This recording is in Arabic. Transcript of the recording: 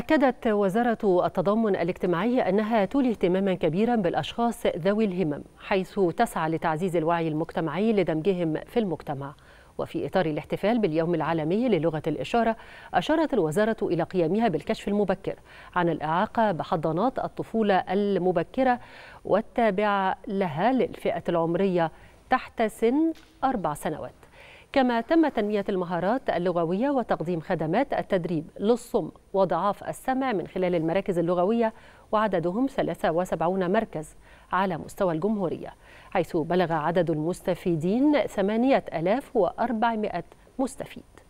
أكدت وزارة التضامن الاجتماعي أنها تولي اهتماما كبيرا بالأشخاص ذوي الهمم حيث تسعى لتعزيز الوعي المجتمعي لدمجهم في المجتمع وفي إطار الاحتفال باليوم العالمي للغة الإشارة أشارت الوزارة إلى قيامها بالكشف المبكر عن الإعاقة بحضانات الطفولة المبكرة والتابعة لها للفئة العمرية تحت سن أربع سنوات كما تم تنمية المهارات اللغوية وتقديم خدمات التدريب للصم وضعاف السمع من خلال المراكز اللغوية وعددهم 73 مركز على مستوى الجمهورية حيث بلغ عدد المستفيدين 8400 مستفيد